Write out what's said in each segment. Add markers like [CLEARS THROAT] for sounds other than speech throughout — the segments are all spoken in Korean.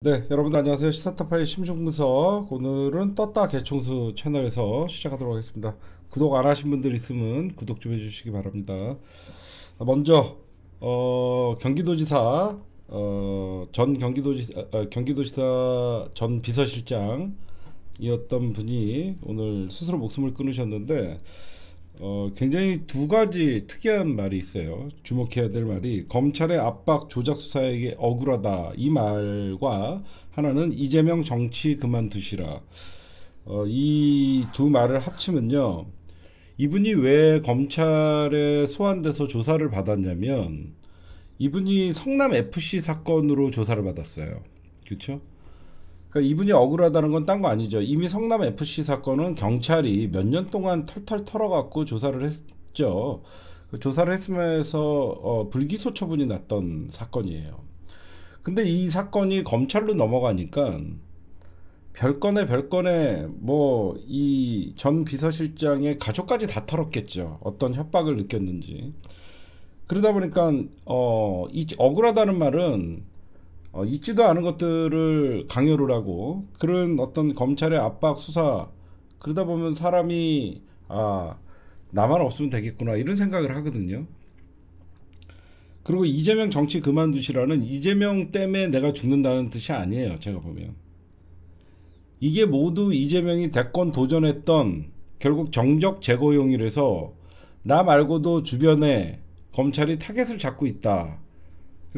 네, 여러분들 안녕하세요. 시사타파의 심층분석. 오늘은 떴다 개총수 채널에서 시작하도록 하겠습니다. 구독 안 하신 분들 있으면 구독 좀 해주시기 바랍니다. 먼저 어, 경기도지사 어, 전 경기도지 어, 아, 아, 경기도지사 전 비서실장이었던 분이 오늘 스스로 목숨을 끊으셨는데 어, 굉장히 두 가지 특이한 말이 있어요. 주목해야 될 말이 검찰의 압박 조작 수사에게 억울하다 이 말과 하나는 이재명 정치 그만두시라 어, 이 두 말을 합치면요. 이분이 왜 검찰에 소환돼서 조사를 받았냐면 이분이 성남 FC 사건으로 조사를 받았어요. 그렇죠? 그러니까 이분이 억울하다는 건 딴 거 아니죠. 이미 성남 FC 사건은 경찰이 몇 년 동안 털털 털어갖고 조사를 했죠. 그 조사를 했으면서 어, 불기소 처분이 났던 사건이에요. 근데 이 사건이 검찰로 넘어가니까 별건에 별건에 뭐 이 전 비서실장의 가족까지 다 털었겠죠. 어떤 협박을 느꼈는지. 그러다 보니까 어, 이 억울하다는 말은 어, 있지도 않은 것들을 강요를 하고 그런 어떤 검찰의 압박 수사 그러다 보면 사람이 아 나만 없으면 되겠구나 이런 생각을 하거든요. 그리고 이재명 정치 그만두시라는 이재명 때문에 내가 죽는다는 뜻이 아니에요. 제가 보면 이게 모두 이재명이 대권 도전했던 결국 정적 제거용이라서 나 말고도 주변에 검찰이 타겟을 잡고 있다.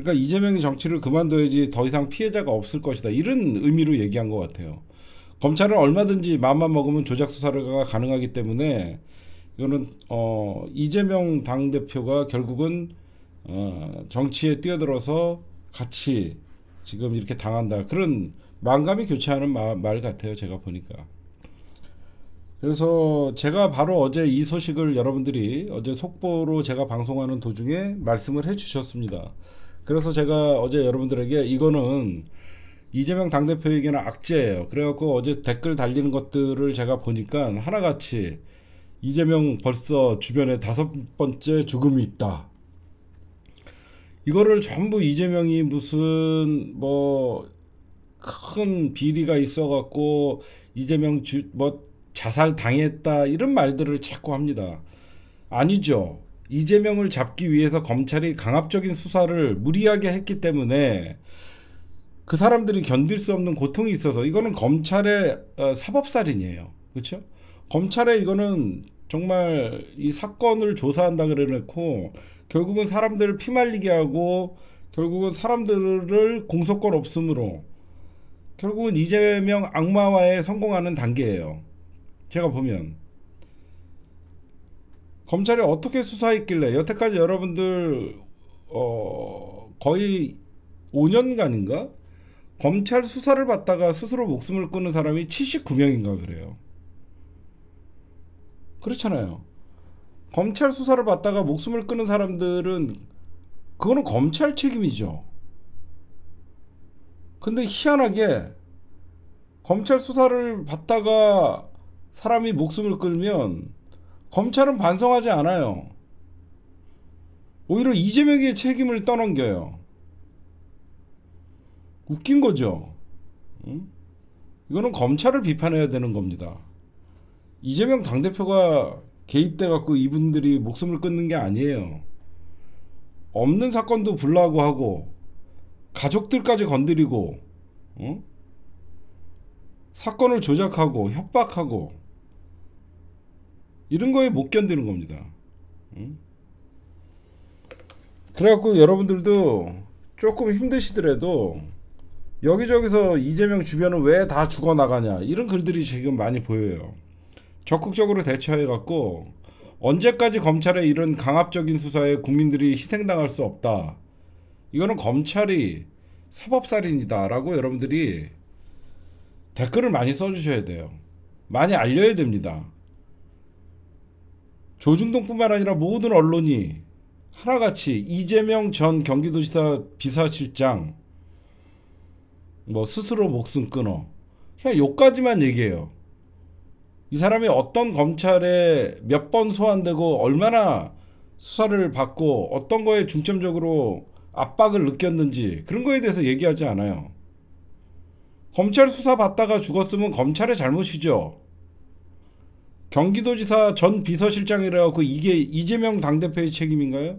그러니까 이재명이 정치를 그만둬야지 더 이상 피해자가 없을 것이다. 이런 의미로 얘기한 것 같아요. 검찰은 얼마든지 마음만 먹으면 조작 수사가 가능하기 때문에 이거는 어 이재명 당 대표가 결국은 어 정치에 뛰어들어서 같이 지금 이렇게 당한다 그런 망감이 교차하는 마, 말 같아요 제가 보니까 그래서 제가 바로 어제 이 소식을 여러분들이 어제 속보로 제가 방송하는 도중에 말씀을 해주셨습니다. 그래서 제가 어제 여러분들에게 이거는 이재명 당대표에게는 악재예요. 그래갖고 어제 댓글 달리는 것들을 제가 보니까 하나같이 이재명 벌써 주변에 다섯 번째 죽음이 있다. 이거를 전부 이재명이 무슨 뭐 큰 비리가 있어갖고 이재명 주, 뭐 자살 당했다 이런 말들을 자꾸 합니다. 아니죠. 이재명을 잡기 위해서 검찰이 강압적인 수사를 무리하게 했기 때문에 그 사람들이 견딜 수 없는 고통이 있어서 이거는 검찰의 어, 사법살인이에요. 그렇죠? 검찰의 이거는 정말 이 사건을 조사한다 그래놓고 결국은 사람들을 피말리게 하고 결국은 사람들을 공소권 없음으로 결국은 이재명 악마화에 성공하는 단계예요. 제가 보면 검찰이 어떻게 수사했길래 여태까지 여러분들 어 거의 5년간인가 검찰 수사를 받다가 스스로 목숨을 끊은 사람이 79명인가 그래요. 그렇잖아요. 검찰 수사를 받다가 목숨을 끊은 사람들은 그거는 검찰 책임이죠. 근데 희한하게 검찰 수사를 받다가 사람이 목숨을 끌면 검찰은 반성하지 않아요. 오히려 이재명의 책임을 떠넘겨요. 웃긴 거죠. 응? 이거는 검찰을 비판해야 되는 겁니다. 이재명 당대표가 개입돼 갖고 이분들이 목숨을 끊는 게 아니에요. 없는 사건도 불라고 하고 가족들까지 건드리고 응? 사건을 조작하고 협박하고 이런 거에 못 견디는 겁니다. 응? 그래갖고 여러분들도 조금 힘드시더라도 여기저기서 이재명 주변은 왜 다 죽어나가냐 이런 글들이 지금 많이 보여요. 적극적으로 대처해갖고 언제까지 검찰의 이런 강압적인 수사에 국민들이 희생당할 수 없다. 이거는 검찰이 사법살인이다라고 여러분들이 댓글을 많이 써주셔야 돼요. 많이 알려야 됩니다. 조중동뿐만 아니라 모든 언론이 하나같이 이재명 전 경기도지사 비서실장 뭐 스스로 목숨 끊어 그냥 요까지만 얘기해요. 이 사람이 어떤 검찰에 몇 번 소환되고 얼마나 수사를 받고 어떤 거에 중점적으로 압박을 느꼈는지 그런 거에 대해서 얘기하지 않아요. 검찰 수사 받다가 죽었으면 검찰의 잘못이죠. 경기도지사 전 비서실장이라고 그 이게 이재명 당대표의 책임인가요?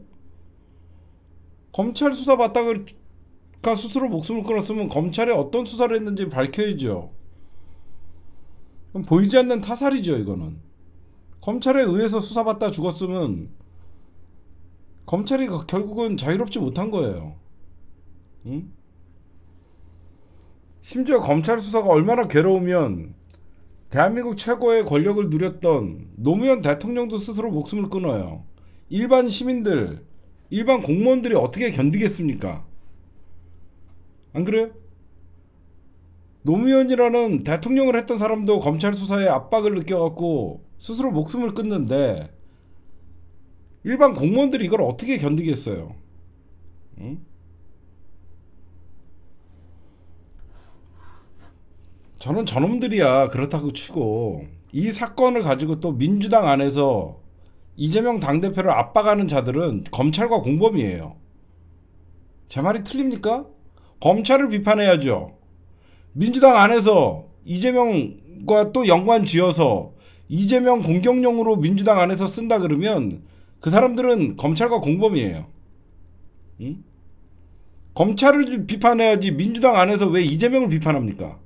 검찰 수사 받다가 스스로 목숨을 끊었으면 검찰에 어떤 수사를 했는지 밝혀야죠. 보이지 않는 타살이죠, 이거는. 검찰에 의해서 수사받다 죽었으면 검찰이 그 결국은 자유롭지 못한 거예요. 응? 심지어 검찰 수사가 얼마나 괴로우면 대한민국 최고의 권력을 누렸던 노무현 대통령도 스스로 목숨을 끊어요. 일반 시민들, 일반 공무원들이 어떻게 견디겠습니까? 안 그래요? 노무현이라는 대통령을 했던 사람도 검찰 수사에 압박을 느껴갖고 스스로 목숨을 끊는데 일반 공무원들이 이걸 어떻게 견디겠어요? 응? 저는 저놈들이야 그렇다고 치고 이 사건을 가지고 또 민주당 안에서 이재명 당대표를 압박하는 자들은 검찰과 공범이에요. 제 말이 틀립니까? 검찰을 비판해야죠. 민주당 안에서 이재명과 또 연관 지어서 이재명 공격용으로 민주당 안에서 쓴다 그러면 그 사람들은 검찰과 공범이에요. 응? 검찰을 비판해야지 민주당 안에서 왜 이재명을 비판합니까?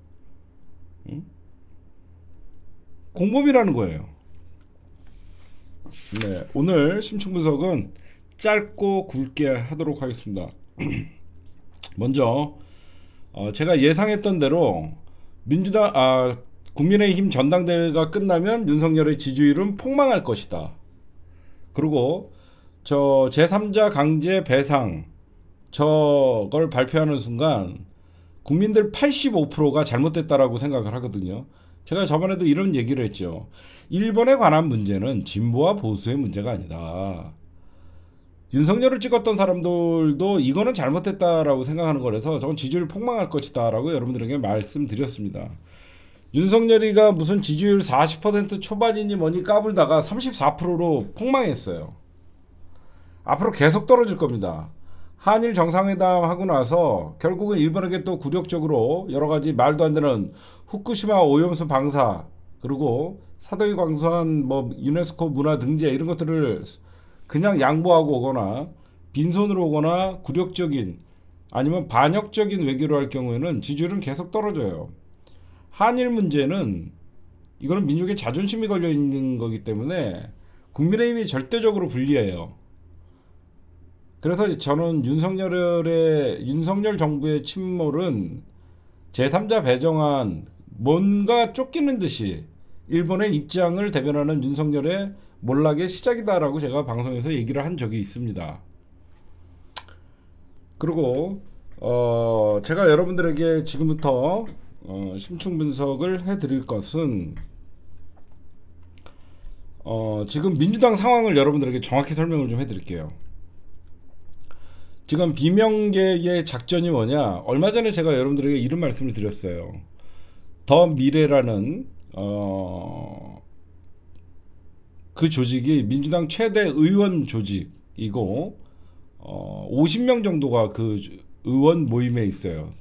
공범이라는 거예요. 네, 오늘 심층 분석은 짧고 굵게 하도록 하겠습니다. [CLEARS THROAT] 먼저 어, 제가 예상했던 대로 민주당 아, 국민의힘 전당대회가 끝나면 윤석열의 지지율은 폭망할 것이다. 그리고 저 제3자 강제 배상 저걸 발표하는 순간 국민들 85%가 잘못됐다라고 생각을 하거든요. 제가 저번에도 이런 얘기를 했죠. 일본에 관한 문제는 진보와 보수의 문제가 아니다. 윤석열을 찍었던 사람들도 이거는 잘못했다라고 생각하는 거라서 저건 지지율 폭망할 것이다라고 여러분들에게 말씀드렸습니다. 윤석열이가 무슨 지지율 40% 초반이니 뭐니 까불다가 34%로 폭망했어요. 앞으로 계속 떨어질 겁니다. 한일 정상회담 하고 나서 결국은 일본에게 또 굴욕적으로 여러 가지 말도 안 되는 후쿠시마 오염수 방사 그리고 사도의 광수한 뭐 유네스코 문화 등재 이런 것들을 그냥 양보하고 오거나 빈손으로 오거나 굴욕적인 아니면 반역적인 외교를 할 경우에는 지지율은 계속 떨어져요. 한일 문제는 이거는 민족의 자존심이 걸려 있는 거기 때문에 국민의힘이 절대적으로 불리해요. 그래서 저는 윤석열의 윤석열 정부의 침몰은 제3자 배정안 뭔가 쫓기는 듯이 일본의 입장을 대변하는 윤석열의 몰락의 시작이다라고 제가 방송에서 얘기를 한 적이 있습니다. 그리고 어 제가 여러분들에게 지금부터 어 심층 분석을 해드릴 것은 어 지금 민주당 상황을 여러분들에게 정확히 설명을 좀 해드릴게요. 지금 비명계의 작전이 뭐냐? 얼마 전에 제가 여러분들에게 이런 말씀을 드렸어요. 더 미래라는 어, 그 조직이 민주당 최대 의원 조직이고 어, 50명 정도가 그 의원 모임에 있어요.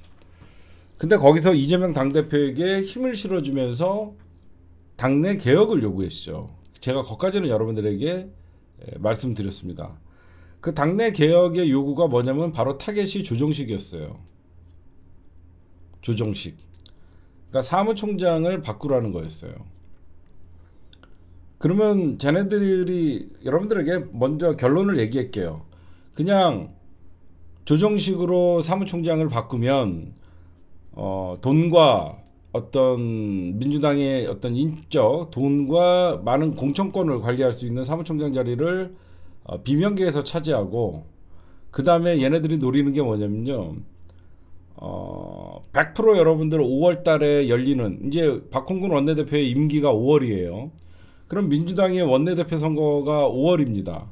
근데 거기서 이재명 당대표에게 힘을 실어주면서 당내 개혁을 요구했죠. 제가 거기까지는 여러분들에게 예, 말씀드렸습니다. 그 당내 개혁의 요구가 뭐냐면 바로 타겟이 조정식이었어요. 조정식. 그러니까 사무총장을 바꾸라는 거였어요. 그러면 자네들이 여러분들에게 먼저 결론을 얘기할게요. 그냥 조정식으로 사무총장을 바꾸면 어, 돈과 어떤 민주당의 어떤 인적 돈과 많은 공천권을 관리할 수 있는 사무총장 자리를 어, 비명계에서 차지하고 그 다음에 얘네들이 노리는 게 뭐냐면요. 어, 100% 여러분들 5월 달에 열리는 이제 박홍근 원내대표의 임기가 5월이에요. 그럼 민주당의 원내대표 선거가 5월입니다.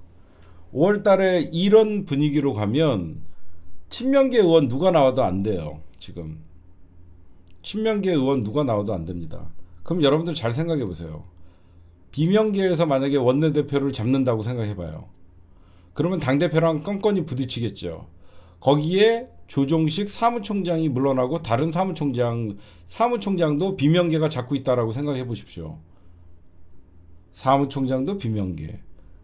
5월 달에 이런 분위기로 가면 친명계 의원 누가 나와도 안 돼요. 지금 친명계 의원 누가 나와도 안 됩니다. 그럼 여러분들 잘 생각해 보세요. 비명계에서 만약에 원내대표를 잡는다고 생각해 봐요. 그러면 당대표랑 건건이 부딪히겠죠. 거기에 조종식 사무총장이 물러나고 다른 사무총장 사무총장도 비명계가 잡고 있다라고 생각해 보십시오. 사무총장도 비명계,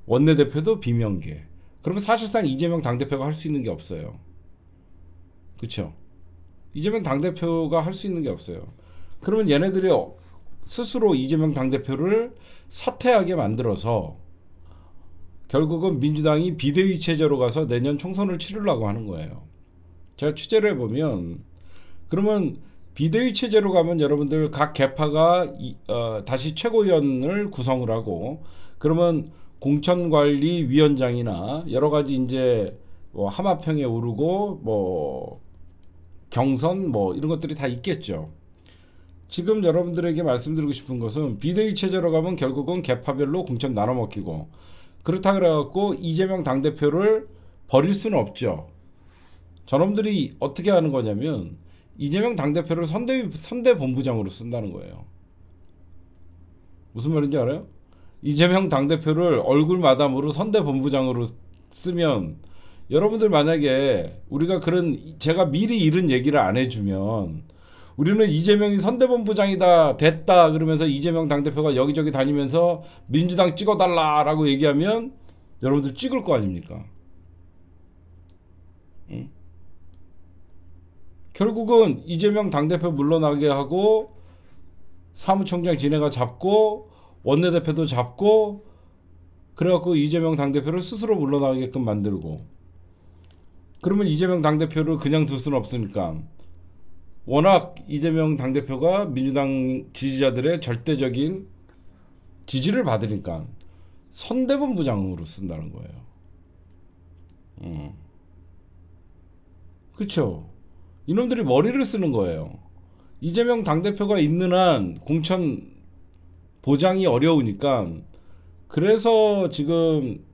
원내대표도 비명계. 그러면 사실상 이재명 당대표가 할 수 있는 게 없어요. 그렇죠? 이재명 당대표가 할 수 있는 게 없어요. 그러면 얘네들이 스스로 이재명 당대표를 사퇴하게 만들어서 결국은 민주당이 비대위 체제로 가서 내년 총선을 치르려고 하는 거예요. 제가 취재를 해보면 그러면 비대위 체제로 가면 여러분들 각 개파가 이, 어, 다시 최고위원을 구성을 하고 그러면 공천관리위원장이나 여러 가지 이제 뭐 하마평에 오르고 뭐 경선 뭐 이런 것들이 다 있겠죠. 지금 여러분들에게 말씀드리고 싶은 것은 비대위 체제로 가면 결국은 개파별로 공천 나눠 먹히고 그렇다 그래갖고 이재명 당대표를 버릴 수는 없죠. 저놈들이 어떻게 하는 거냐면 이재명 당대표를 선대 선대본부장으로 쓴다는 거예요. 무슨 말인지 알아요? 이재명 당대표를 얼굴 마담으로 선대본부장으로 쓰면 여러분들 만약에 우리가 그런 제가 미리 이런 얘기를 안 해주면 우리는 이재명이 선대본부장이다 됐다 그러면서 이재명 당대표가 여기저기 다니면서 민주당 찍어달라라고 얘기하면 여러분들 찍을 거 아닙니까? 응? 결국은 이재명 당대표 물러나게 하고 사무총장 진해가 잡고 원내대표도 잡고 그래갖고 이재명 당대표를 스스로 물러나게끔 만들고 그러면 이재명 당대표를 그냥 둘 수는 없으니까 워낙 이재명 당대표가 민주당 지지자들의 절대적인 지지를 받으니까 선대본부장으로 쓴다는 거예요. 음. 그쵸? 이놈들이 머리를 쓰는 거예요. 이재명 당대표가 있는 한 공천 보장이 어려우니까 그래서 지금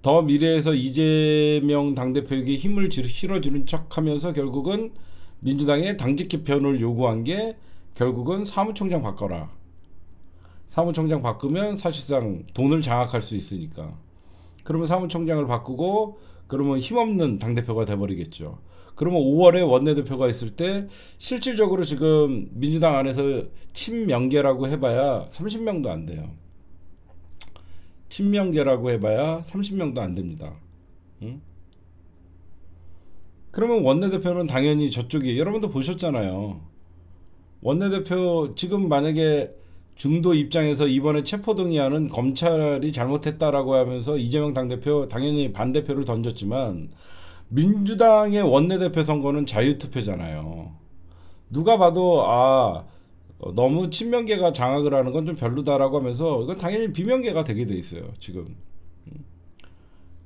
더 미래에서 이재명 당대표에게 힘을 실어주는 척 하면서 결국은 민주당의 당직 개편을 요구한 게 결국은 사무총장 바꿔라. 사무총장 바꾸면 사실상 돈을 장악할 수 있으니까. 그러면 사무총장을 바꾸고 그러면 힘없는 당대표가 돼버리겠죠. 그러면 5월에 원내대표가 있을 때 실질적으로 지금 민주당 안에서 친명계라고 해봐야 30명도 안 돼요. 친명계라고 해봐야 30명도 안 됩니다. 응? 그러면 원내대표는 당연히 저쪽이 여러분도 보셨잖아요. 원내대표 지금 만약에 중도 입장에서 이번에 체포동의안은 검찰이 잘못했다라고 하면서 이재명 당대표 당연히 반대표를 던졌지만 민주당의 원내대표 선거는 자유투표잖아요. 누가 봐도 아 너무 친명계가 장악을 하는 건 좀 별로다라고 하면서 이건 당연히 비명계가 되게 돼 있어요 지금.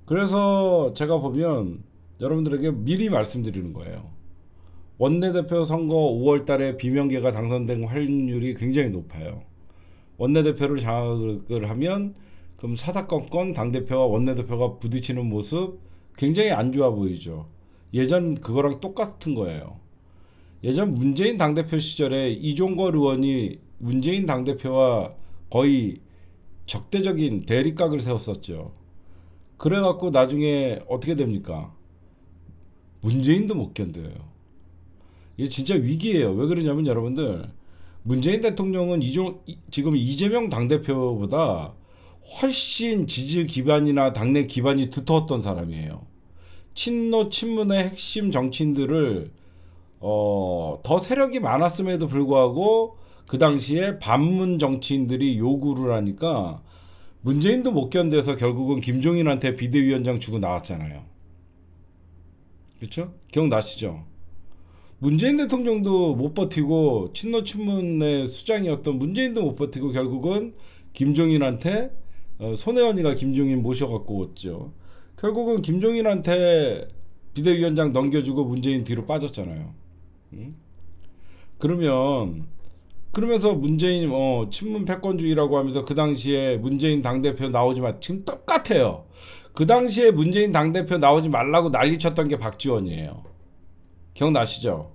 그래서 제가 보면 여러분들에게 미리 말씀드리는 거예요. 원내대표 선거 5월 달에 비명계가 당선된 확률이 굉장히 높아요. 원내대표를 장악을 하면 그럼 사사건건 당대표와 원내대표가 부딪히는 모습 굉장히 안 좋아 보이죠. 예전 그거랑 똑같은 거예요. 예전 문재인 당대표 시절에 이종걸 의원이 문재인 당대표와 거의 적대적인 대립각을 세웠었죠. 그래갖고 나중에 어떻게 됩니까? 문재인도 못 견뎌요. 이게 진짜 위기예요. 왜 그러냐면 여러분들 문재인 대통령은 이종 지금 이재명 당대표보다 훨씬 지지 기반이나 당내 기반이 두터웠던 사람이에요. 친노 친문의 핵심 정치인들을 어, 더 세력이 많았음에도 불구하고 그 당시에 반문 정치인들이 요구를 하니까 문재인도 못 견뎌서 결국은 김종인한테 비대위원장 주고 나왔잖아요. 그렇죠? 기억나시죠? 문재인 대통령도 못 버티고 친노 친문의 수장이었던 문재인도 못 버티고 결국은 김종인한테 어, 손혜원이가 김종인 모셔갖고 왔죠. 결국은 김종인한테 비대위원장 넘겨주고 문재인 뒤로 빠졌잖아요. 응? 음? 그러면 그러면서 문재인 어 친문 패권주의라고 하면서 그 당시에 문재인 당대표 나오지만 지금 똑같아요. 그 당시에 문재인 당대표 나오지 말라고 난리쳤던 게 박지원이에요. 기억나시죠?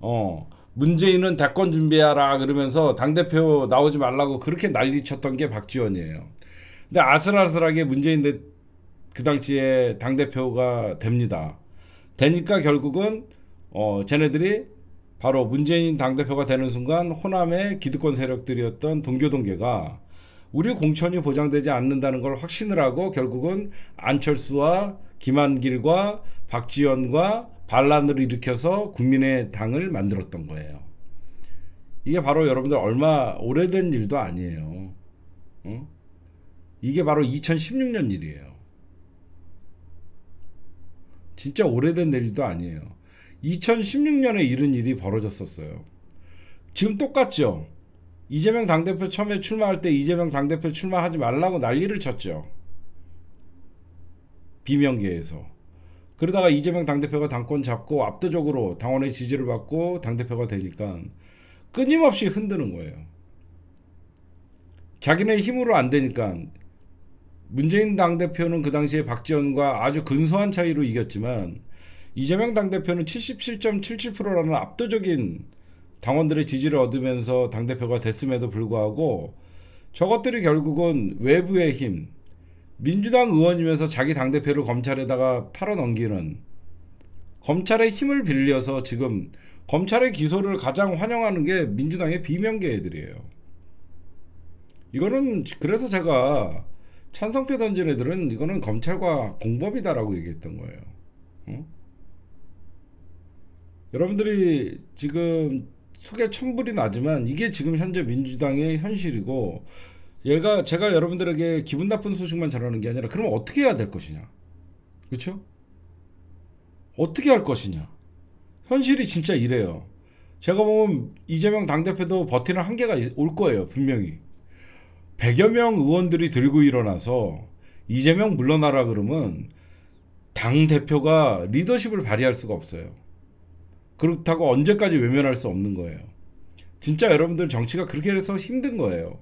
어. 문재인은 대권 준비하라 그러면서 당대표 나오지 말라고 그렇게 난리쳤던 게 박지원이에요. 근데 아슬아슬하게 문재인 대, 그 당시에 당대표가 됩니다. 되니까 결국은 어, 쟤네들이 바로 문재인 당대표가 되는 순간 호남의 기득권 세력들이었던 동교동계가 우리 공천이 보장되지 않는다는 걸 확신을 하고 결국은 안철수와 김한길과 박지원과 반란을 일으켜서 국민의 당을 만들었던 거예요. 이게 바로 여러분들 얼마 오래된 일도 아니에요. 어? 이게 바로 2016년 일이에요. 진짜 오래된 일도 아니에요. 2016년에 이런 일이 벌어졌었어요. 지금 똑같죠? 이재명 당대표 처음에 출마할 때 이재명 당대표 출마하지 말라고 난리를 쳤죠. 비명계에서. 그러다가 이재명 당대표가 당권 잡고 압도적으로 당원의 지지를 받고 당대표가 되니까 끊임없이 흔드는 거예요. 자기네 힘으로 안 되니까 문재인 당대표는 그 당시에 박지원과 아주 근소한 차이로 이겼지만 이재명 당대표는 77.77%라는 압도적인 당원들의 지지를 얻으면서 당대표가 됐음에도 불구하고 저것들이 결국은 외부의 힘, 민주당 의원이면서 자기 당대표를 검찰에다가 팔아넘기는 검찰의 힘을 빌려서 지금 검찰의 기소를 가장 환영하는 게 민주당의 비명계 애들이에요. 이거는 그래서 제가 찬성표 던진 애들은 이거는 검찰과 공범이다라고 얘기했던 거예요. 어? 여러분들이 지금 속에 천불이 나지만 이게 지금 현재 민주당의 현실이고 얘가 제가 여러분들에게 기분 나쁜 소식만 전하는 게 아니라 그럼 어떻게 해야 될 것이냐 그쵸 어떻게 할 것이냐 현실이 진짜 이래요 제가 보면 이재명 당대표도 버티는 한계가 올 거예요 분명히 100여 명 의원들이 들고 일어나서 이재명 물러나라 그러면 당대표가 리더십을 발휘할 수가 없어요 그렇다고 언제까지 외면할 수 없는 거예요. 진짜 여러분들 정치가 그렇게 해서 힘든 거예요.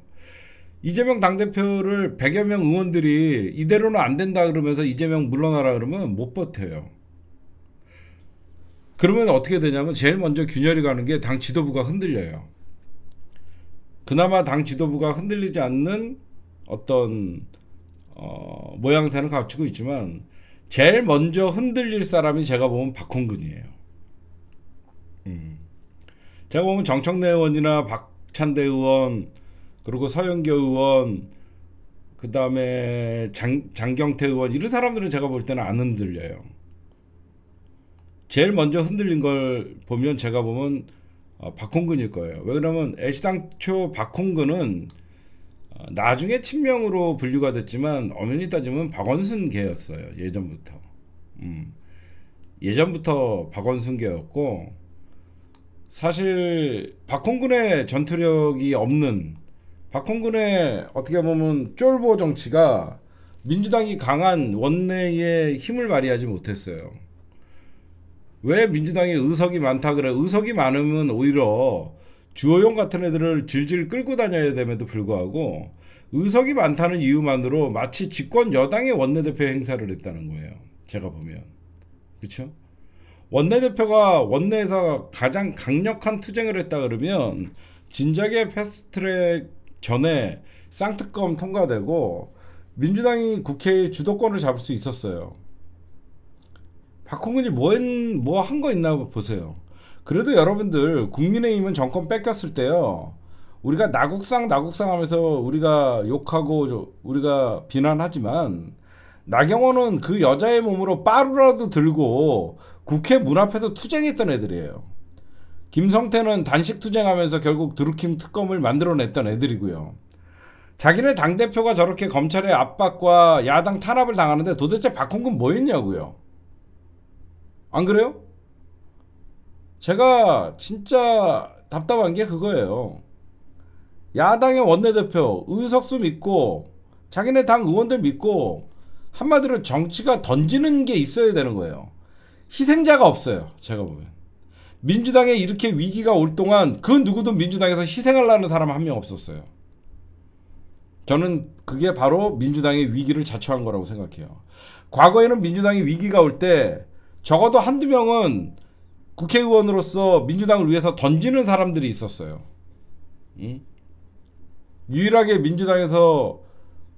이재명 당대표를 100여 명 의원들이 이대로는 안 된다 그러면서 이재명 물러나라 그러면 못 버텨요. 그러면 어떻게 되냐면 제일 먼저 균열이 가는 게 당 지도부가 흔들려요. 그나마 당 지도부가 흔들리지 않는 어떤 어, 모양새는 갖추고 있지만 제일 먼저 흔들릴 사람이 제가 보면 박홍근이에요. 예. 제가 보면 정청래 의원이나 박찬대 의원 그리고 서영교 의원 그 다음에 장경태 의원 이런 사람들은 제가 볼 때는 안 흔들려요. 제일 먼저 흔들린 걸 보면 제가 보면 어, 박홍근일 거예요. 왜 그러면 애시당초 박홍근은 어, 나중에 친명으로 분류가 됐지만 엄연히 따지면 박원순 계였어요. 예전부터. 음. 예전부터 박원순 계였고 사실 박홍근의 전투력이 없는 박홍근의 어떻게 보면 쫄보 정치가 민주당이 강한 원내의 힘을 발휘하지 못했어요. 왜 민주당에 의석이 많다 그래? 의석이 많으면 오히려 주호영 같은 애들을 질질 끌고 다녀야 됨에도 불구하고 의석이 많다는 이유만으로 마치 집권 여당의 원내대표 행사를 했다는 거예요. 제가 보면. 그렇죠? 원내대표가 원내에서 가장 강력한 투쟁을 했다 그러면 진작에 패스트트랙 전에 쌍특검 통과되고 민주당이 국회의 주도권을 잡을 수 있었어요. 박홍근이 뭐한거 뭐 있나 보세요. 그래도 여러분들 국민의힘은 정권 뺏겼을 때요. 우리가 나국상 나국상 하면서 우리가 욕하고 우리가 비난하지만 나경원은 그 여자의 몸으로 빠루라도 들고 국회 문 앞에서 투쟁했던 애들이에요. 김성태는 단식 투쟁하면서 결국 드루킹 특검을 만들어냈던 애들이고요. 자기네 당대표가 저렇게 검찰의 압박과 야당 탄압을 당하는데 도대체 박홍근 뭐 했냐고요. 안 그래요? 제가 진짜 답답한 게 그거예요. 야당의 원내대표 의석수 믿고 자기네 당 의원들 믿고 한마디로 정치가 던지는 게 있어야 되는 거예요. 희생자가 없어요. 제가 보면. 민주당에 이렇게 위기가 올 동안 그 누구도 민주당에서 희생하려는 사람 한 명 없었어요. 저는 그게 바로 민주당의 위기를 자초한 거라고 생각해요. 과거에는 민주당이 위기가 올 때 적어도 한두 명은 국회의원으로서 민주당을 위해서 던지는 사람들이 있었어요. 응? 유일하게 민주당에서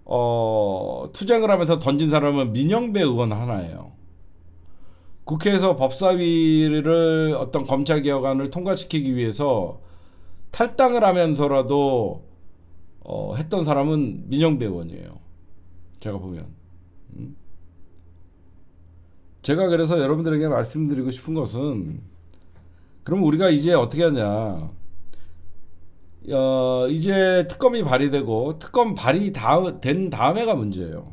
어, 투쟁을 하면서 던진 사람은 민영배 의원 하나예요. 국회에서 법사위를 어떤 검찰 개혁안을 통과시키기 위해서 탈당을 하면서라도 어, 했던 사람은 민영배 의원이에요. 제가 보면. 음? 제가 그래서 여러분들에게 말씀드리고 싶은 것은 그럼 우리가 이제 어떻게 하냐. 어, 이제 특검이 발의되고 특검 발의된 다음에가 문제예요.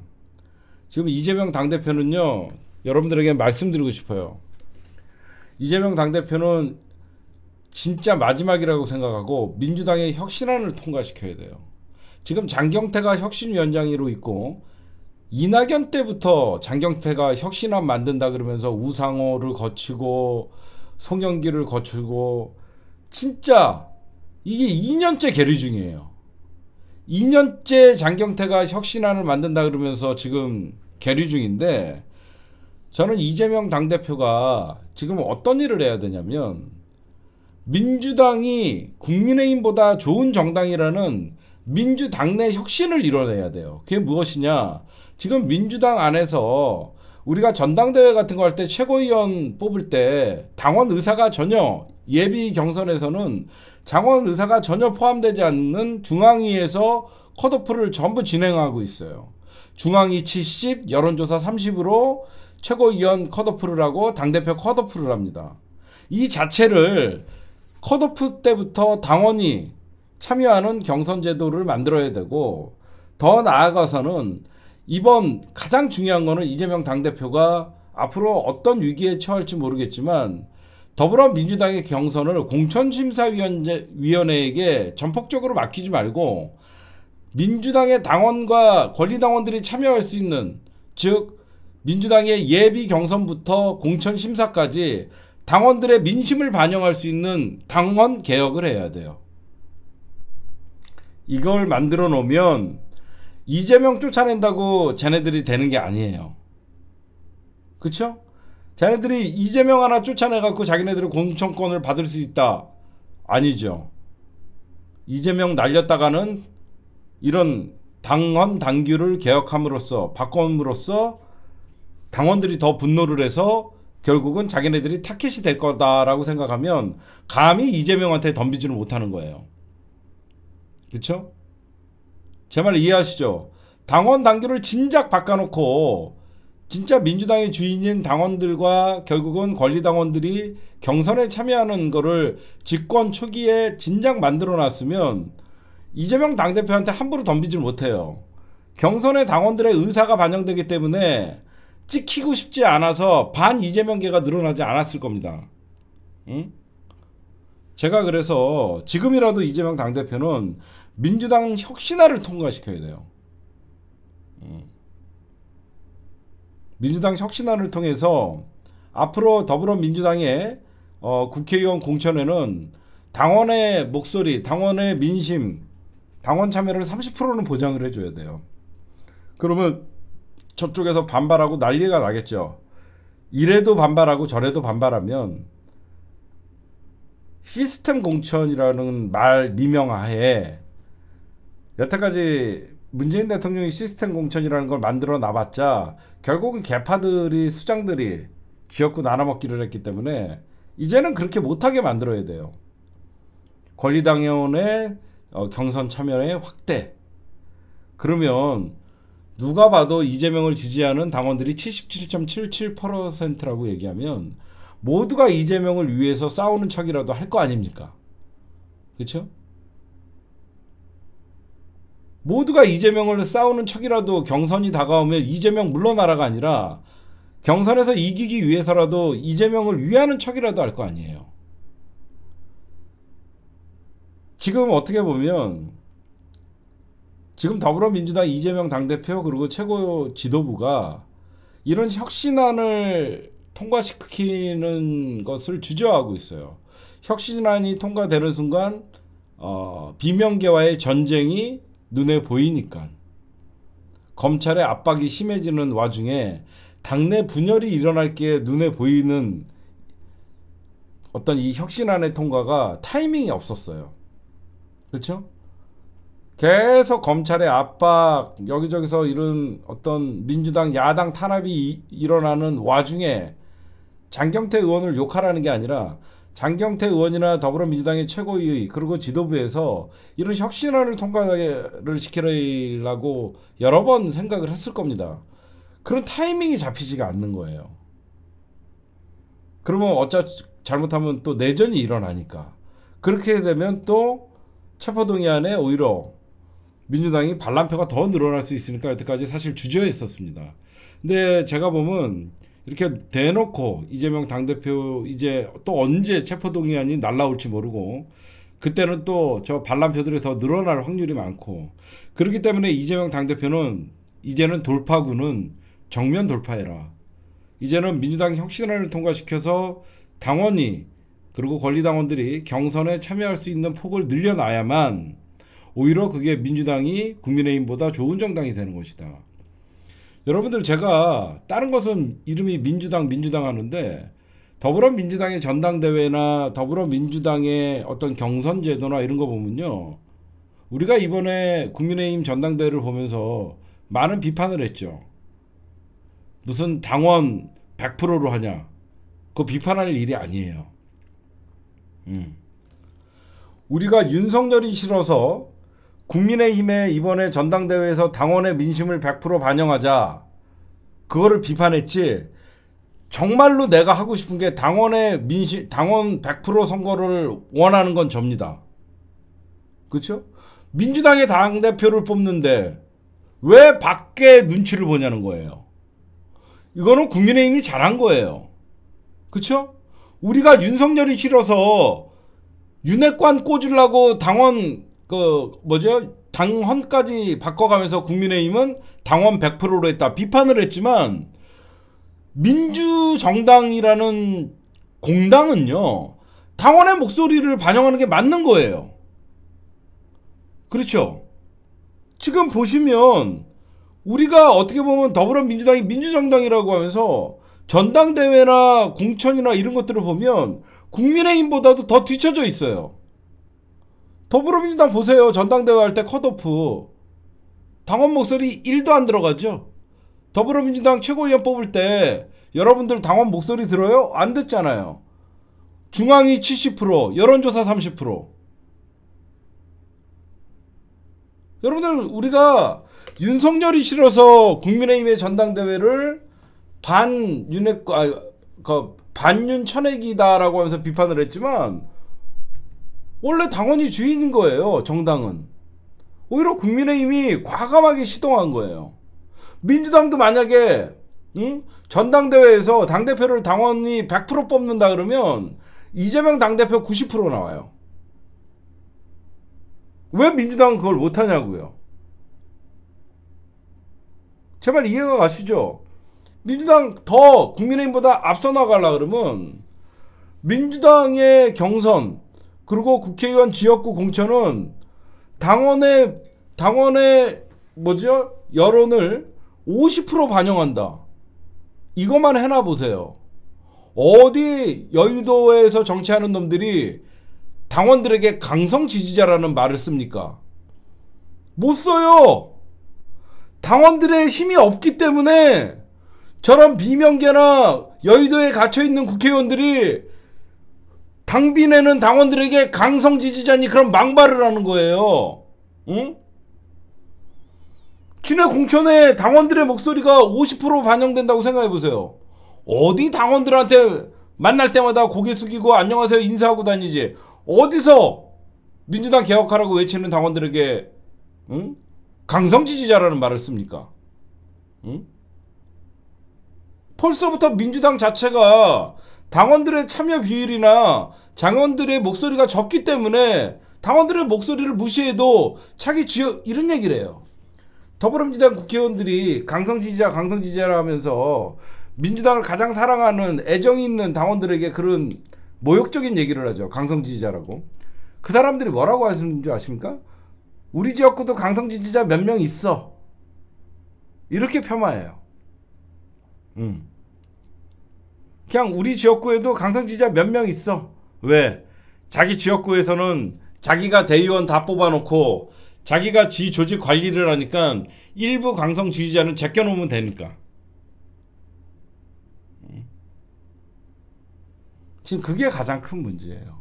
지금 이재명 당대표는요. 여러분들에게 말씀드리고 싶어요. 이재명 당대표는 진짜 마지막이라고 생각하고 민주당의 혁신안을 통과시켜야 돼요. 지금 장경태가 혁신위원장으로 있고 이낙연 때부터 장경태가 혁신안 만든다 그러면서 우상호를 거치고 송영기를 거치고 진짜 이게 2년째 계류 중이에요. 2년째 장경태가 혁신안을 만든다 그러면서 지금 계류 중인데 저는 이재명 당대표가 지금 어떤 일을 해야 되냐면 민주당이 국민의힘보다 좋은 정당이라는 민주당 내 혁신을 이뤄내야 돼요. 그게 무엇이냐? 지금 민주당 안에서 우리가 전당대회 같은 거 할 때 최고위원 뽑을 때 당원 의사가 전혀 예비 경선에서는 장원 의사가 전혀 포함되지 않는 중앙위에서 컷오프를 전부 진행하고 있어요. 중앙위 70, 여론조사 30으로 최고위원 컷오프를하고 당대표 컷오프를 합니다. 이 자체를 컷오프 때부터 당원이 참여하는 경선 제도를 만들어야 되고 더 나아가서는 이번 가장 중요한 거는 이재명 당대표가 앞으로 어떤 위기에 처할지 모르겠지만 더불어민주당의 경선을 공천심사위원회에게 전폭적으로 맡기지 말고 민주당의 당원과 권리당원들이 참여할 수 있는 즉 민주당의 예비 경선부터 공천 심사까지 당원들의 민심을 반영할 수 있는 당원 개혁을 해야 돼요. 이걸 만들어 놓으면 이재명 쫓아낸다고 쟤네들이 되는 게 아니에요. 그쵸? 자네들이 이재명 하나 쫓아내갖고 자기네들의 공천권을 받을 수 있다. 아니죠. 이재명 날렸다가는 이런 당헌 당규를 개혁함으로써 바꿔옴으로써 당원들이 더 분노를 해서 결국은 자기네들이 타켓이 될 거다라고 생각하면 감히 이재명한테 덤비지를 못하는 거예요. 그렇죠? 제 말 이해하시죠? 당원 당규를 진작 바꿔놓고 진짜 민주당의 주인인 당원들과 결국은 권리당원들이 경선에 참여하는 거를 집권 초기에 진작 만들어놨으면 이재명 당대표한테 함부로 덤비질 못해요. 경선의 당원들의 의사가 반영되기 때문에 찍히고 싶지 않아서 반 이재명계가 늘어나지 않았을 겁니다. 응? 제가 그래서 지금이라도 이재명 당대표는 민주당 혁신화를 통과시켜야 돼요. 응. 민주당 혁신화를 통해서 앞으로 더불어민주당의 어, 국회의원 공천에는 당원의 목소리, 당원의 민심, 당원 참여를 30%는 보장을 해줘야 돼요. 그러면 저쪽에서 반발하고 난리가 나겠죠. 이래도 반발하고 저래도 반발하면 시스템 공천이라는 말 미명하에 여태까지 문재인 대통령이 시스템 공천이라는 걸 만들어 놔봤자 결국은 개파들이 수장들이 쥐었고 나눠먹기를 했기 때문에 이제는 그렇게 못하게 만들어야 돼요. 권리당원의 어, 경선 참여의 확대. 그러면 누가 봐도 이재명을 지지하는 당원들이 77.77%라고 얘기하면 모두가 이재명을 위해서 싸우는 척이라도 할 거 아닙니까? 그렇죠? 모두가 이재명을 싸우는 척이라도 경선이 다가오면 이재명 물러나라가 아니라 경선에서 이기기 위해서라도 이재명을 위하는 척이라도 할 거 아니에요. 지금 어떻게 보면 지금 더불어민주당 이재명 당대표 그리고 최고 지도부가 이런 혁신안을 통과시키는 것을 주저하고 있어요. 혁신안이 통과되는 순간 어, 비명계와의 전쟁이 눈에 보이니까 검찰의 압박이 심해지는 와중에 당내 분열이 일어날 게 눈에 보이는 어떤 이 혁신안의 통과가 타이밍이 없었어요. 그렇죠? 계속 검찰의 압박 여기저기서 이런 어떤 민주당 야당 탄압이 이, 일어나는 와중에 장경태 의원을 욕하라는 게 아니라 장경태 의원이나 더불어민주당의 최고위 그리고 지도부에서 이런 혁신안을 통과를 시키려고 여러 번 생각을 했을 겁니다. 그런 타이밍이 잡히지가 않는 거예요. 그러면 어차피 잘못하면 또 내전이 일어나니까 그렇게 되면 또 체포동의안에 오히려 민주당이 반란표가 더 늘어날 수 있으니까 여태까지 사실 주저했었습니다. 근데 제가 보면 이렇게 대놓고 이재명 당대표 이제 또 언제 체포동의안이 날라올지 모르고 그때는 또 저 반란표들이 더 늘어날 확률이 많고 그렇기 때문에 이재명 당대표는 이제는 돌파구는 정면 돌파해라. 이제는 민주당 혁신안을 통과시켜서 당원이 그리고 권리당원들이 경선에 참여할 수 있는 폭을 늘려놔야만 오히려 그게 민주당이 국민의힘보다 좋은 정당이 되는 것이다. 여러분들 제가 다른 것은 이름이 민주당 민주당 하는데 더불어민주당의 전당대회나 더불어민주당의 어떤 경선 제도나 이런 거 보면요. 우리가 이번에 국민의힘 전당대회를 보면서 많은 비판을 했죠. 무슨 당원 100%로 하냐. 그거 비판할 일이 아니에요. 음. 우리가 윤석열이 싫어서 국민의힘에 이번에 전당대회에서 당원의 민심을 100% 반영하자 그거를 비판했지 정말로 내가 하고 싶은 게 당원의 민심 당원 100% 선거를 원하는 건 접니다. 그렇죠? 민주당의 당 대표를 뽑는데 왜 밖에 눈치를 보냐는 거예요. 이거는 국민의힘이 잘한 거예요. 그렇죠? 우리가 윤석열이 싫어서 윤핵관 꽂으려고 당원 그 뭐죠? 당헌까지 바꿔가면서 국민의힘은 당원 100%로 했다 비판을 했지만 민주정당이라는 공당은요 당원의 목소리를 반영하는 게 맞는 거예요. 그렇죠? 지금 보시면 우리가 어떻게 보면 더불어민주당이 민주정당이라고 하면서 전당대회나 공천이나 이런 것들을 보면 국민의힘보다도 더 뒤쳐져 있어요. 더불어민주당 보세요. 전당대회 할 때 컷오프. 당원 목소리 1도 안 들어가죠? 더불어민주당 최고위원 뽑을 때 여러분들 당원 목소리 들어요? 안 듣잖아요. 중앙이 70%, 여론조사 30%. 여러분들, 우리가 윤석열이 싫어서 국민의힘의 전당대회를 반윤핵, 아, 그, 반윤 천핵이다라고 하면서 비판을 했지만, 원래 당원이 주인인 거예요. 정당은. 오히려 국민의힘이 과감하게 시동한 거예요. 민주당도 만약에 응? 전당대회에서 당대표를 당원이 100% 뽑는다 그러면 이재명 당대표 90% 나와요. 왜 민주당은 그걸 못하냐고요. 제발 이해가 가시죠. 민주당 더 국민의힘보다 앞서 나가려 그러면 민주당의 경선 그리고 국회의원 지역구 공천은 당원의 당원의 뭐죠? 여론을 50% 반영한다. 이것만 해놔 보세요. 어디 여의도에서 정치하는 놈들이 당원들에게 강성 지지자라는 말을 씁니까? 못 써요. 당원들의 힘이 없기 때문에 저런 비명계나 여의도에 갇혀 있는 국회의원들이 당비내는 당원들에게 강성 지지자니 그런 망발을 하는 거예요. 응? 지네 공천에 당원들의 목소리가 50% 반영된다고 생각해보세요. 어디 당원들한테 만날 때마다 고개 숙이고 안녕하세요 인사하고 다니지. 어디서 민주당 개혁하라고 외치는 당원들에게 응? 강성 지지자라는 말을 씁니까? 응? 벌써부터 민주당 자체가 당원들의 참여 비율이나 장원들의 목소리가 적기 때문에 당원들의 목소리를 무시해도 차기 지역 이런 얘기를 해요. 더불어민주당 국회의원들이 강성 지지자 강성 지지자라 하면서 민주당을 가장 사랑하는 애정이 있는 당원들에게 그런 모욕적인 얘기를 하죠. 강성 지지자라고. 그 사람들이 뭐라고 하시는 줄 아십니까? 우리 지역구도 강성 지지자 몇 명 있어. 이렇게 폄하해요. 음. 그냥 우리 지역구에도 강성 지지자 몇 명 있어. 왜? 자기 지역구에서는 자기가 대의원 다 뽑아놓고 자기가 지 조직 관리를 하니까 일부 강성 지지자는 제껴놓으면 되니까. 지금 그게 가장 큰 문제예요.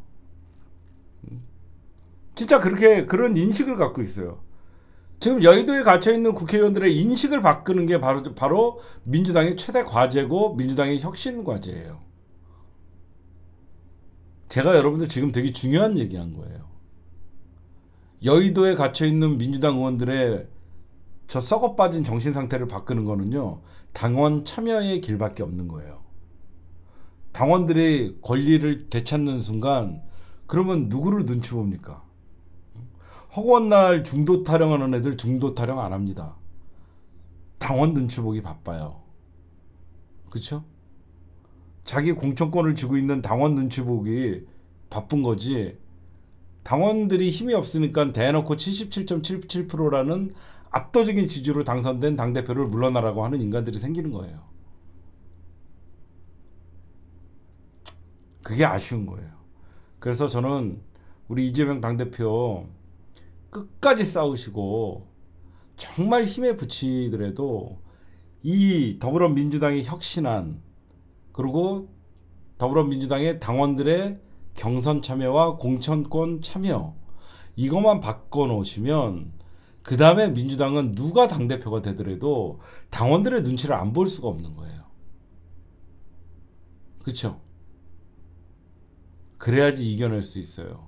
진짜 그렇게 그런 인식을 갖고 있어요. 지금 여의도에 갇혀 있는 국회의원들의 인식을 바꾸는 게 바로 바로 민주당의 최대 과제고 민주당의 혁신 과제예요. 제가 여러분들 지금 되게 중요한 얘기한 거예요. 여의도에 갇혀 있는 민주당 의원들의 저 썩어 빠진 정신 상태를 바꾸는 거는요. 당원 참여의 길밖에 없는 거예요. 당원들이 권리를 되찾는 순간 그러면 누구를 눈치 봅니까? 허구날 중도 타령하는 애들 중도 타령 안 합니다. 당원 눈치 보기 바빠요. 그렇죠? 자기 공천권을 쥐고 있는 당원 눈치 보기 바쁜 거지. 당원들이 힘이 없으니까 대놓고 77.77%라는 압도적인 지지로 당선된 당대표를 물러나라고 하는 인간들이 생기는 거예요. 그게 아쉬운 거예요. 그래서 저는 우리 이재명 당대표 끝까지 싸우시고 정말 힘에 붙이더라도 이 더불어민주당이 혁신한 그리고 더불어민주당의 당원들의 경선 참여와 공천권 참여 이것만 바꿔놓으시면 그 다음에 민주당은 누가 당대표가 되더라도 당원들의 눈치를 안 볼 수가 없는 거예요. 그쵸? 그래야지 이겨낼 수 있어요.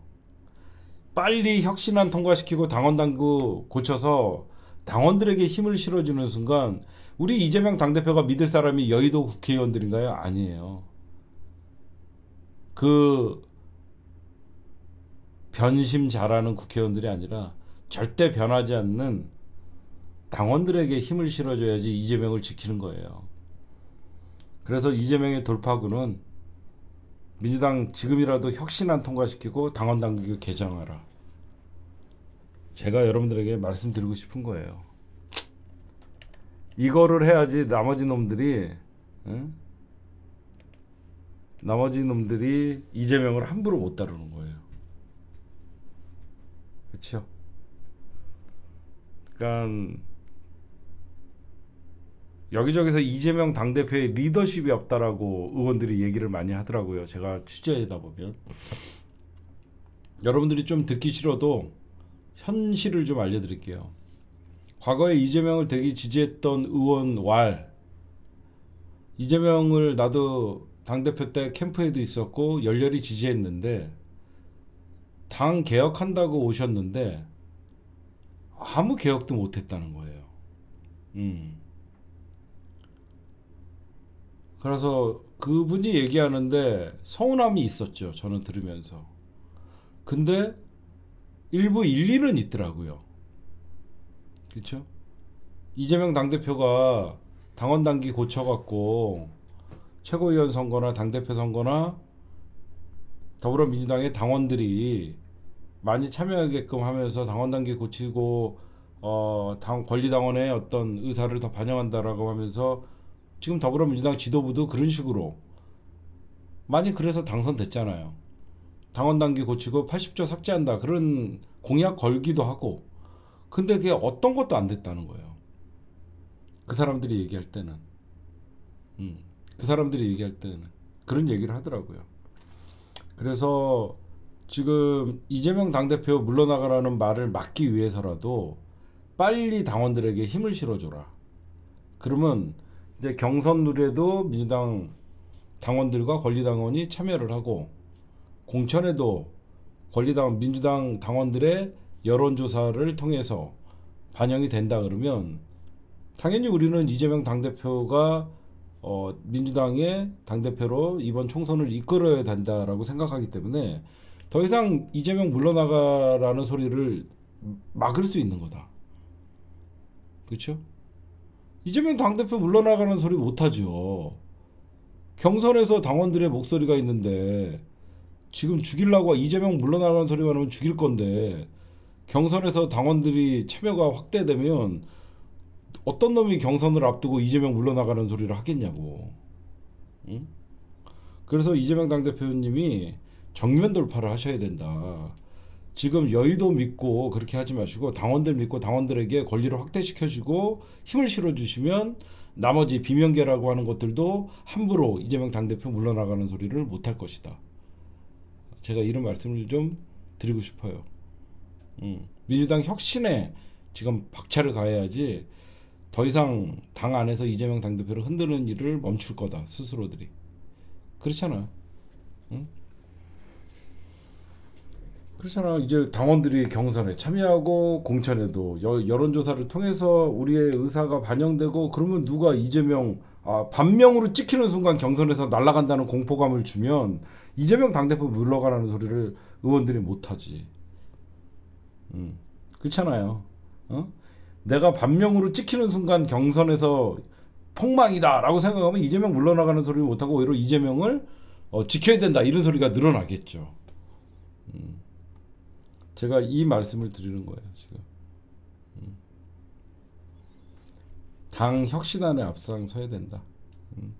빨리 혁신안 통과시키고 당원 당구 고쳐서 당원들에게 힘을 실어주는 순간 우리 이재명 당대표가 믿을 사람이 여의도 국회의원들인가요? 아니에요. 그 변심 잘하는 국회의원들이 아니라 절대 변하지 않는 당원들에게 힘을 실어줘야지 이재명을 지키는 거예요. 그래서 이재명의 돌파구는 민주당 지금이라도 혁신안 통과시키고 당원 당규 개정하라. 제가 여러분들에게 말씀드리고 싶은 거예요. 이거를 해야지 나머지 놈들이 응? 나머지 놈들이 이재명을 함부로 못 다루는 거예요. 그렇죠? 그러니까 여기저기서 이재명 당대표의 리더십이 없다라고 의원들이 얘기를 많이 하더라고요. 제가 취재하다 보면 여러분들이 좀 듣기 싫어도 현실을 좀 알려드릴게요. 과거에 이재명을 되게 지지했던 의원 왈 이재명을 나도 당대표 때 캠프에도 있었고 열렬히 지지했는데 당 개혁한다고 오셨는데 아무 개혁도 못했다는 거예요. 음. 그래서 그분이 얘기하는데 서운함이 있었죠. 저는 들으면서. 근데 일부 일리는 있더라고요. 그렇죠? 이재명 당대표가 당원 당기 고쳐갖고 최고위원 선거나 당대표 선거나 더불어민주당의 당원들이 많이 참여하게끔 하면서 당원 단계 고치고 어, 당 권리당원의 어떤 의사를 더 반영한다라고 하면서 지금 더불어민주당 지도부도 그런 식으로 많이 그래서 당선됐잖아요. 당원당규 고치고 80조 삭제한다 그런 공약 걸기도 하고 근데 그게 어떤 것도 안 됐다는 거예요. 그 사람들이 얘기할 때는 음, 그 사람들이 얘기할 때는 그런 얘기를 하더라고요. 그래서 지금 이재명 당대표 물러나가라는 말을 막기 위해서라도 빨리 당원들에게 힘을 실어줘라. 그러면 이제 경선 룰에도 민주당 당원들과 권리당원이 참여를 하고 공천에도 권리당 민주당 당원들의 여론조사를 통해서 반영이 된다 그러면 당연히 우리는 이재명 당대표가 어, 민주당의 당대표로 이번 총선을 이끌어야 된다라고 생각하기 때문에 더 이상 이재명 물러나가라는 소리를 막을 수 있는 거다. 그렇죠? 이재명 당대표 물러나가는 소리 못하죠. 경선에서 당원들의 목소리가 있는데 지금 죽일라고 이재명 물러나가는 소리만 하면 죽일 건데 경선에서 당원들이 참여가 확대되면 어떤 놈이 경선을 앞두고 이재명 물러나가는 소리를 하겠냐고. 응? 그래서 이재명 당대표님이 정면 돌파를 하셔야 된다. 지금 여의도 믿고 그렇게 하지 마시고 당원들 믿고 당원들에게 권리를 확대시켜주고 힘을 실어주시면 나머지 비명계라고 하는 것들도 함부로 이재명 당대표 물러나가는 소리를 못 할 것이다. 제가 이런 말씀을 좀 드리고 싶어요. 음, 민주당 혁신에 지금 박차를 가해야지 더 이상 당 안에서 이재명 당대표를 흔드는 일을 멈출 거다 스스로들이 그렇잖아요. 응? 음? 그렇잖아. 이제 당원들이 경선에 참여하고 공천에도 여, 론조사를 통해서 우리의 의사가 반영되고 그러면 누가 이재명 아, 반명으로 찍히는 순간 경선에서 날아간다는 공포감을 주면 이재명 당대표 물러가라는 소리를 의원들이 못하지. 음, 그렇잖아요. 어? 내가 반명으로 찍히는 순간 경선에서 폭망이다라고 생각하면 이재명 물러나가는 소리를 못하고 오히려 이재명을 어, 지켜야 된다 이런 소리가 늘어나겠죠. 제가 이 말씀을 드리는 거예요 지금 음. 당 혁신안에 앞장서야 된다 음.